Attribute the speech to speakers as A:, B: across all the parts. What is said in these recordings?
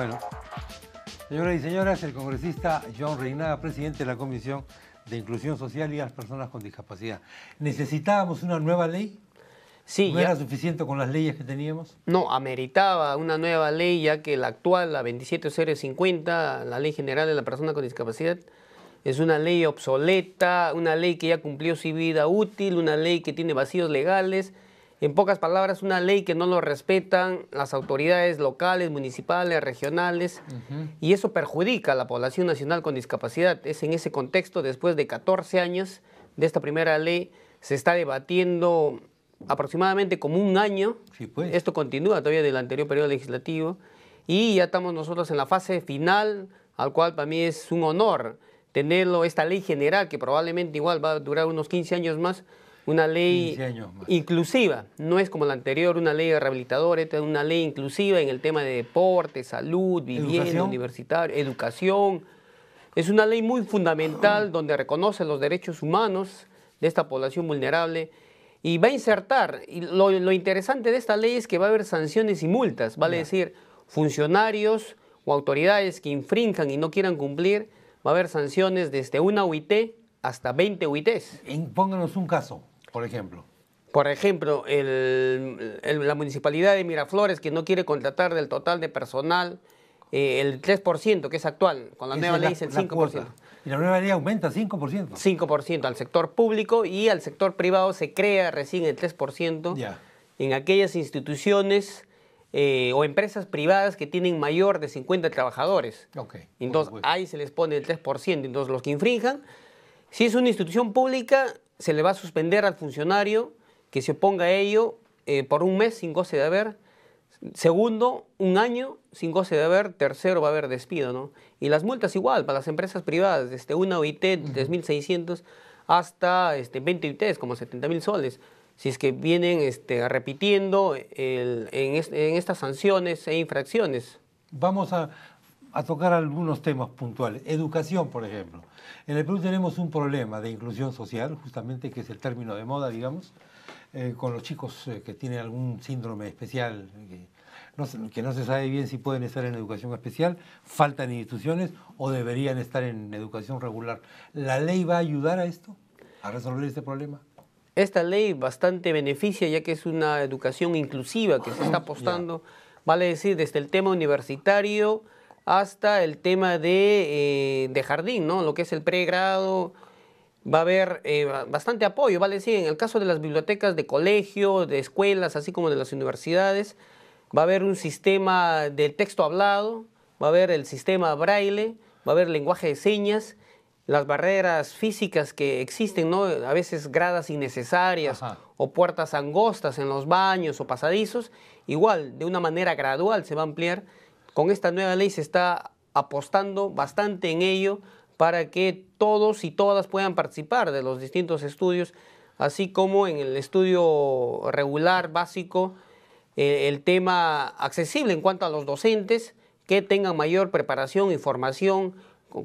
A: Bueno, señoras y señores, el congresista John Reynard, presidente de la Comisión de Inclusión Social y las Personas con Discapacidad. ¿Necesitábamos una nueva ley? Sí, ¿No era suficiente con las leyes que teníamos?
B: No, ameritaba una nueva ley, ya que la actual, la 27050, la Ley General de la Persona con Discapacidad, es una ley obsoleta, una ley que ya cumplió su vida útil, una ley que tiene vacíos legales en pocas palabras, una ley que no lo respetan las autoridades locales, municipales, regionales, y eso perjudica a la población nacional con discapacidad. Es en ese contexto, después de 14 años de esta primera ley, se está debatiendo aproximadamente como un año. Pues. Esto continúa todavía del anterior periodo legislativo y ya estamos nosotros en la fase final, al cual para mí es un honor tenerlo, esta ley general que probablemente igual va a durar unos 15 años más, una ley inclusiva, no es como la anterior, una ley rehabilitadora, es una ley inclusiva en el tema de deporte, salud, vivienda, universitaria educación. Es una ley muy fundamental donde reconoce los derechos humanos de esta población vulnerable y va a insertar, y lo, interesante de esta ley es que va a haber sanciones y multas, vale decir, funcionarios o autoridades que infrinjan y no quieran cumplir, va a haber sanciones desde una UIT hasta 20 UITs. Pónganos un caso. Por ejemplo. Por ejemplo, la municipalidad de Miraflores que no quiere contratar del total de personal eh, el 3%, que es actual, con la nueva ley es el 5%. Y la nueva ley aumenta 5%. 5% al sector público y al sector privado se crea recién el 3% en aquellas instituciones eh, o empresas privadas que tienen mayor de 50 trabajadores. Okay, entonces ahí se les pone el 3%. Entonces los que infrinjan, si es una institución pública, se le va a suspender al funcionario que se oponga a ello eh, por un mes sin goce de haber. Segundo, un año sin goce de haber. Tercero, va a haber despido, ¿no? Y las multas igual para las empresas privadas, desde una OIT, 3.600 hasta este, 20 OITs, como 70.000 soles. Si es que vienen este, repitiendo en, en, estas sanciones e infracciones.
A: Vamos a, a tocar algunos temas puntuales. Educación, por ejemplo. En el Perú tenemos un problema de inclusión social, justamente que es el término de moda, digamos, eh, con los chicos eh, que tienen algún síndrome especial, que no, se sabe bien si pueden estar en educación especial, faltan instituciones o deberían estar en educación
B: regular. ¿La
A: ley va a ayudar a esto, a resolver este problema?
B: Esta ley bastante beneficia ya que es una educación inclusiva que se está apostando, vale decir, desde el tema universitario, hasta el tema eh, de, jardín, ¿no? Lo que es el pregrado, va a haber eh, bastante apoyo, vale decir, en el caso de las bibliotecas de colegio, de escuelas, así como de las universidades, va a haber un sistema de texto hablado, va a haber el sistema braille, va a haber lenguaje de señas, las barreras físicas que existen, A veces gradas innecesarias o puertas angostas en los baños o pasadizos, igual, de una manera gradual se va a ampliar con esta nueva ley se está apostando bastante en ello para que todos y todas puedan participar de los distintos estudios, así como en el estudio regular básico, eh, el tema accesible en cuanto a los docentes que tengan mayor preparación y formación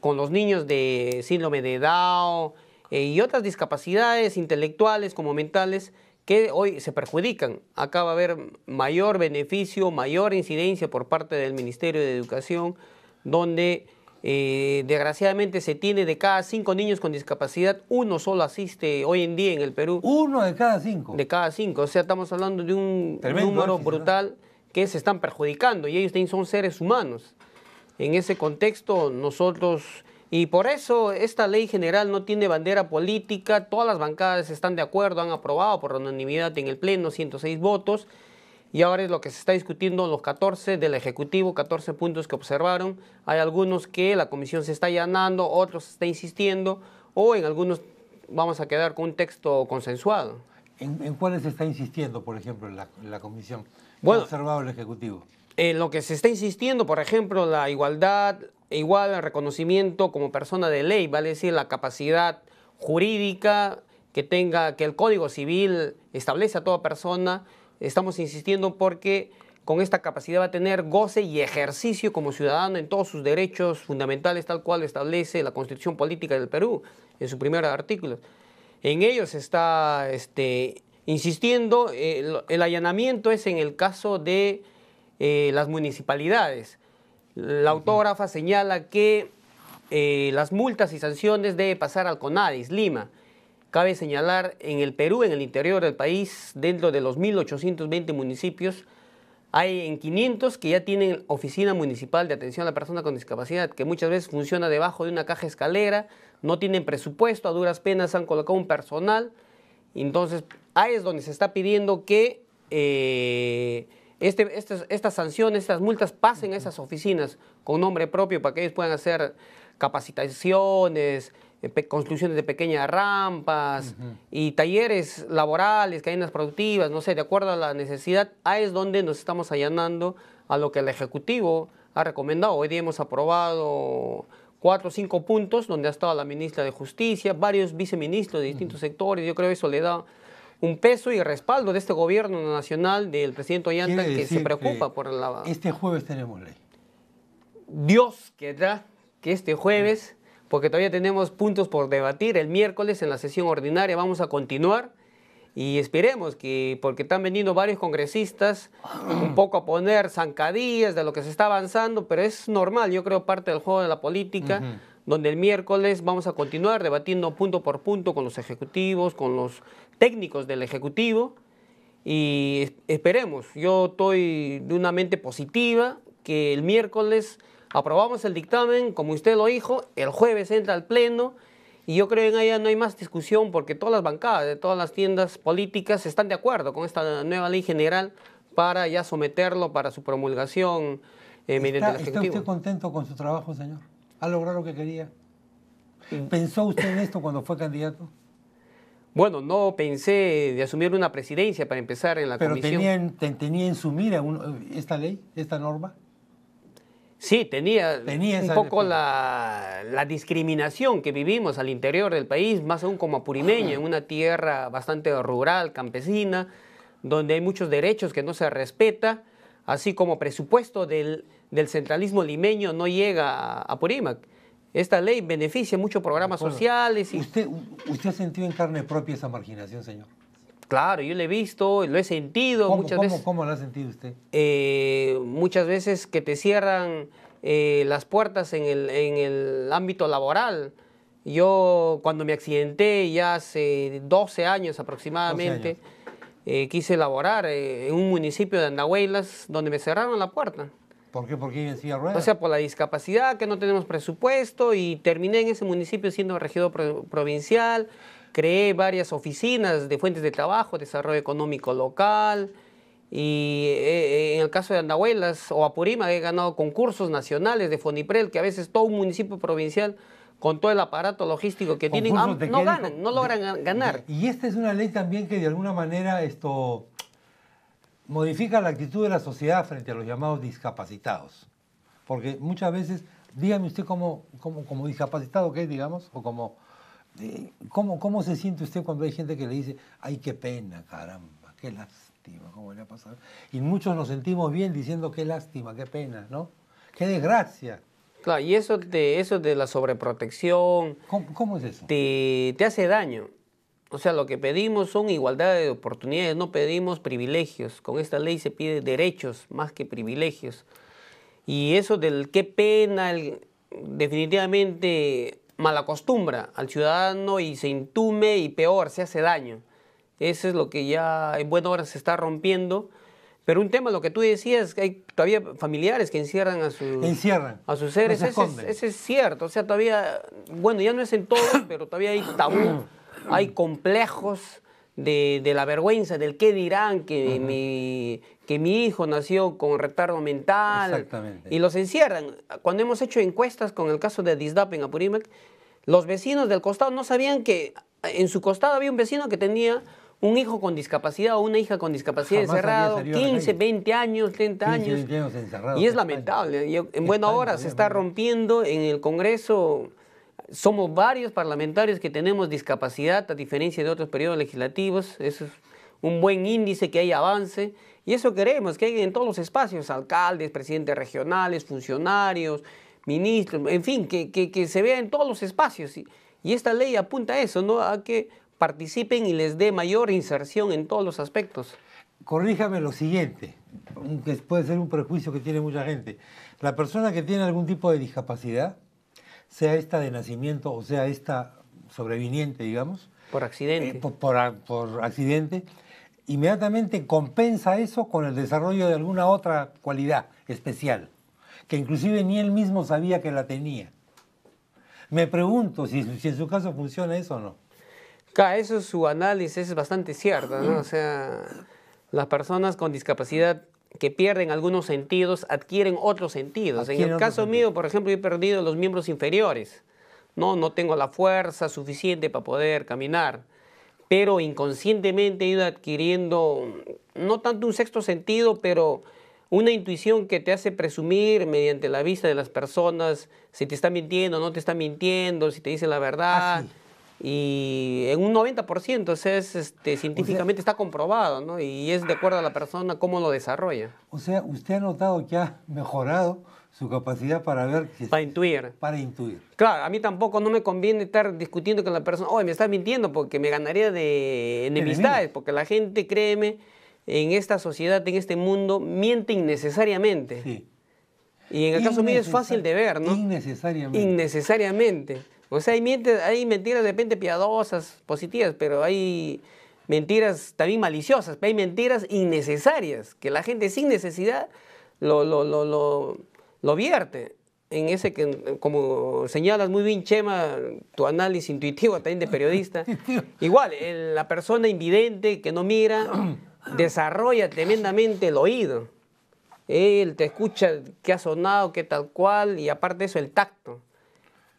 B: con, los niños de síndrome de edad eh, y otras discapacidades intelectuales como mentales que hoy se perjudican. Acá va a haber mayor beneficio, mayor incidencia por parte del Ministerio de Educación, donde eh, desgraciadamente se tiene de cada cinco niños con discapacidad, uno solo asiste hoy en día en el Perú. Uno de cada cinco. De cada cinco, o sea, estamos hablando de un número brutal que se están perjudicando y ellos son seres humanos. En ese contexto, nosotros y por eso esta ley general no tiene bandera política, todas las bancadas están de acuerdo, han aprobado por unanimidad en el Pleno 106 votos. Y ahora es lo que se está discutiendo los 14 del Ejecutivo, 14 puntos que observaron. Hay algunos que la comisión se está allanando, otros está insistiendo, o en algunos vamos a quedar con un texto consensuado. ¿En, cuáles se está insistiendo, por ejemplo, la, comisión? observado el Ejecutivo? en lo que se está insistiendo, por ejemplo, la igualdad, igual el reconocimiento como persona de ley, vale decir, la capacidad jurídica que tenga, que el Código Civil establece a toda persona, estamos insistiendo porque con esta capacidad va a tener goce y ejercicio como ciudadano en todos sus derechos fundamentales, tal cual establece la Constitución Política del Perú, en su primer artículo. En ello se está este, insistiendo, el allanamiento es en el caso de eh, las municipalidades. La autógrafa señala que eh, las multas y sanciones deben pasar al CONADIS, Lima. Cabe señalar, en el Perú, en el interior del país, dentro de los 1.820 municipios, hay en 500 que ya tienen oficina municipal de atención a la persona con discapacidad, que muchas veces funciona debajo de una caja escalera, no tienen presupuesto, a duras penas han colocado un personal. Entonces, ahí es donde se está pidiendo que eh, este, estas, sanciones, estas multas pasen a esas oficinas con nombre propio para que ellos puedan hacer capacitaciones, eh, construcciones de pequeñas rampas y talleres laborales, cadenas productivas, no sé, de acuerdo a la necesidad, ahí es donde nos estamos allanando a lo que el Ejecutivo ha recomendado. Hoy día hemos aprobado cuatro o cinco puntos donde ha estado la ministra de Justicia, varios viceministros de distintos sectores, yo creo que eso le da un peso y respaldo de este gobierno nacional del presidente Ollanta que se preocupa por la...
A: Este jueves tenemos ley.
B: Dios querrá que este jueves, porque todavía tenemos puntos por debatir, el miércoles en la sesión ordinaria vamos a continuar y esperemos que, porque están veniendo varios congresistas un poco a poner zancadillas de lo que se está avanzando, pero es normal, yo creo, parte del juego de la política, donde el miércoles vamos a continuar debatiendo punto por punto con los ejecutivos, con los técnicos del Ejecutivo y esperemos, yo estoy de una mente positiva, que el miércoles aprobamos el dictamen, como usted lo dijo, el jueves entra al Pleno y yo creo que en allá no hay más discusión porque todas las bancadas de todas las tiendas políticas están de acuerdo con esta nueva ley general para ya someterlo para su promulgación eh, mediante el Ejecutivo. ¿Está usted
A: contento con su trabajo, señor? ¿Ha logrado lo que quería? ¿Pensó usted en esto cuando fue candidato?
B: Bueno, no pensé de asumir una presidencia para empezar en la comisión.
A: ¿Pero tenía, en su mira esta ley, esta norma?
B: Sí, tenía, tenía un poco la, discriminación que vivimos al interior del país, más aún como apurimeño, en una tierra bastante rural, campesina, donde hay muchos derechos que no se respeta, así como presupuesto del, centralismo limeño no llega a Purímac esta ley beneficia muchos programas sociales. ¿Usted,
A: ¿Usted ha sentido en carne propia esa marginación, señor?
B: Claro, yo lo he visto, lo he sentido muchas veces. ¿Cómo lo ha sentido usted? Eh, muchas veces que te cierran eh, las puertas en el, ámbito laboral. Yo cuando me accidenté ya hace 12 años aproximadamente, eh, quise laborar en un municipio de Andahuaylas donde me cerraron la puerta.
A: ¿Por qué? por qué en silla ruedas.
B: O sea, por la discapacidad, que no tenemos presupuesto y terminé en ese municipio siendo regidor provincial. Creé varias oficinas de fuentes de trabajo, desarrollo económico local. Y eh, eh, en el caso de Andahuelas o Apurima he ganado concursos nacionales de Foniprel, que a veces todo un municipio provincial con todo el aparato logístico que tienen, no ganan, no logran ganar.
A: Y esta es una ley también que de alguna manera esto modifica la actitud de la sociedad frente a los llamados discapacitados. Porque muchas veces, dígame usted como, como, como discapacitado que es, digamos, o como, eh, ¿cómo, ¿cómo se siente usted cuando hay gente que le dice, ay, qué pena, caramba, qué lástima, cómo le ha pasado? Y muchos nos sentimos bien diciendo, qué lástima, qué pena, ¿no? Qué desgracia.
B: Claro, y eso de, eso de la sobreprotección...
A: ¿Cómo, cómo es eso?
B: Te, te hace daño. O sea, lo que pedimos son igualdad de oportunidades, no pedimos privilegios. Con esta ley se pide derechos más que privilegios. Y eso del qué pena el, definitivamente malacostumbra al ciudadano y se intume y peor, se hace daño. Eso es lo que ya en buena hora se está rompiendo. Pero un tema, lo que tú decías, que hay todavía familiares que encierran a sus, encierran, a sus seres. ese, es, es, cierto. O sea, todavía, bueno, ya no es en todos, pero todavía hay tabú hay complejos de, la vergüenza, del qué dirán que, mi, que mi hijo nació con retardo mental. Y los encierran. Cuando hemos hecho encuestas con el caso de Disdap en Apurímac, los vecinos del costado no sabían que en su costado había un vecino que tenía un hijo con discapacidad o una hija con discapacidad encerrado, 15, 20 años, 30 años. y es lamentable. En buena hora se está rompiendo en el Congreso somos varios parlamentarios que tenemos discapacidad, a diferencia de otros periodos legislativos. Eso es un buen índice, que hay avance. Y eso queremos, que hay en todos los espacios, alcaldes, presidentes regionales, funcionarios, ministros, en fin, que, se vea en todos los espacios. Y, esta ley apunta a eso, ¿no? a que participen y les dé mayor inserción en todos los aspectos.
A: Corríjame lo siguiente, que puede ser un prejuicio que tiene mucha gente. La persona que tiene algún tipo de discapacidad sea esta de nacimiento o sea esta sobreviniente, digamos. Por accidente. Eh, por, accidente. Inmediatamente compensa eso con el desarrollo de alguna otra cualidad especial, que inclusive ni él mismo sabía que la tenía. Me pregunto si, en su caso funciona eso o no.
B: eso su análisis, es bastante cierto, ¿no? O sea, las personas con discapacidad que pierden algunos sentidos adquieren otros sentidos. en el caso mío, por ejemplo, he perdido los miembros inferiores. No, no tengo la fuerza suficiente para poder caminar. Pero inconscientemente he ido adquiriendo, mm, no tanto un sexto sentido, pero una intuición que te hace presumir mediante la vista de las personas si te está mintiendo, no te está mintiendo, si te dice la verdad. Ah, y en un 90%, es, este, científicamente está comprobado, ¿no? Y es de acuerdo a la persona cómo lo desarrolla.
A: O sea, usted ha notado que ha mejorado su capacidad para ver... para intuir. Para intuir.
B: Claro, a mí tampoco no me conviene estar discutiendo con la persona, oye, me estás mintiendo porque me ganaría de enemistades, porque la gente, créeme, en esta sociedad, en este mundo, miente innecesariamente. Sí. Y en el caso mío es fácil de ver, ¿no? Innecesariamente. Innecesariamente. O sea, hay mentiras, hay mentiras de repente piadosas, positivas, pero hay mentiras también maliciosas, hay mentiras innecesarias, que la gente sin necesidad lo, lo, lo, lo, vierte en ese que, como señalas muy bien, Chema, tu análisis intuitivo también de periodista, igual, la persona invidente que no mira desarrolla tremendamente el oído. Él te escucha qué ha sonado, qué tal cual, y aparte de eso, el tacto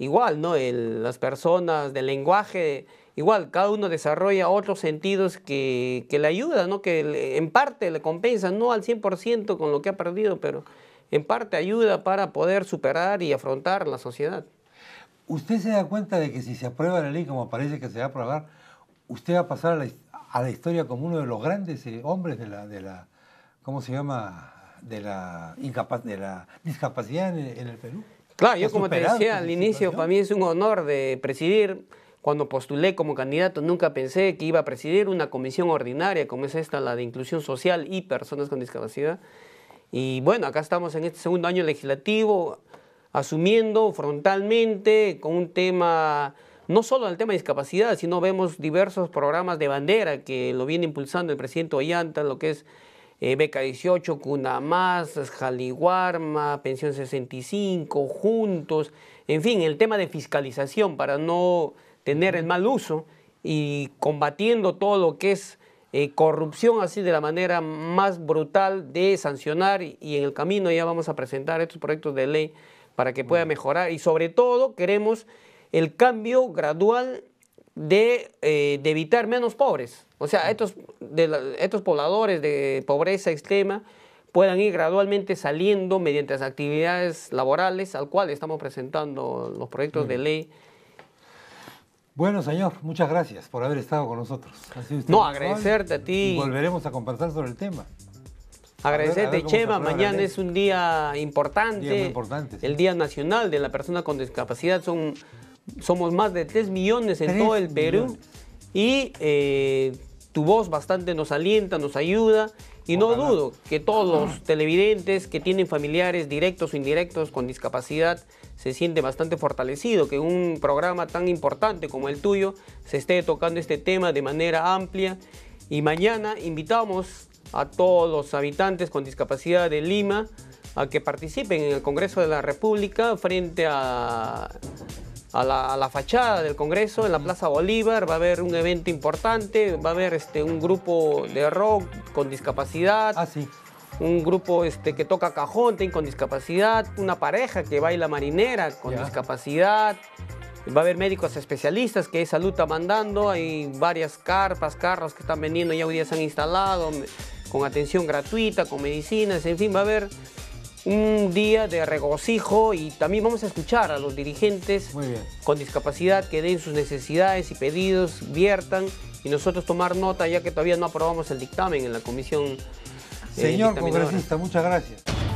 B: igual, ¿no? las personas, del lenguaje, igual, cada uno desarrolla otros sentidos que, le ayudan, ¿no? Que en parte le compensa, no al 100% con lo que ha perdido, pero en parte ayuda para poder superar y afrontar la sociedad.
A: ¿Usted se da cuenta de que si se aprueba la ley como parece que se va a aprobar, usted va a pasar a la, historia como uno de los grandes eh, hombres de la, de la, ¿cómo se llama? De la, de la discapacidad en el Perú.
B: Claro, yo como te decía al inicio, para mí es un honor de presidir. Cuando postulé como candidato nunca pensé que iba a presidir una comisión ordinaria como es esta, la de inclusión social y personas con discapacidad. Y bueno, acá estamos en este segundo año legislativo asumiendo frontalmente con un tema, no solo el tema de discapacidad, sino vemos diversos programas de bandera que lo viene impulsando el presidente Ollanta, lo que es eh, beca 18, más, Jaliguarma, Pensión 65, Juntos, en fin, el tema de fiscalización para no tener el mal uso y combatiendo todo lo que es eh, corrupción así de la manera más brutal de sancionar y en el camino ya vamos a presentar estos proyectos de ley para que pueda mejorar y sobre todo queremos el cambio gradual eh, de, evitar menos pobres. O sea, estos, estos pobladores de pobreza extrema puedan ir gradualmente saliendo mediante las actividades laborales al cual estamos presentando los proyectos de ley.
A: Bueno, señor, muchas gracias por haber estado con nosotros. no, agradecerte a ti. volveremos a conversar sobre el tema. Agradecerte, Chema. Mañana es
B: un día importante. Día muy importante. El Día Nacional de la Persona con Discapacidad. Son somos más de 3 millones en todo el Perú. Y eh, tu voz bastante nos alienta, nos ayuda. Y no dudo que todos los televidentes que tienen familiares directos o indirectos con discapacidad se siente bastante fortalecido que un programa tan importante como el tuyo se esté tocando este tema de manera amplia. Y mañana invitamos a todos los habitantes con discapacidad de Lima a que participen en el Congreso de la República frente a a la, fachada del Congreso, en la Plaza Bolívar, va a haber un evento importante, va a haber este, un grupo de rock con discapacidad. Ah, un grupo este, que toca cajón con discapacidad, una pareja que baila marinera con discapacidad. Va a haber médicos especialistas que Salud está mandando, hay varias carpas, carros que están vendiendo, ya hoy día se han instalado, con atención gratuita, con medicinas, en fin, va a haber un día de regocijo y también vamos a escuchar a los dirigentes con discapacidad que den sus necesidades y pedidos, viertan y nosotros tomar nota ya que todavía no aprobamos el dictamen en la comisión. Eh, Señor congresista,
A: muchas gracias.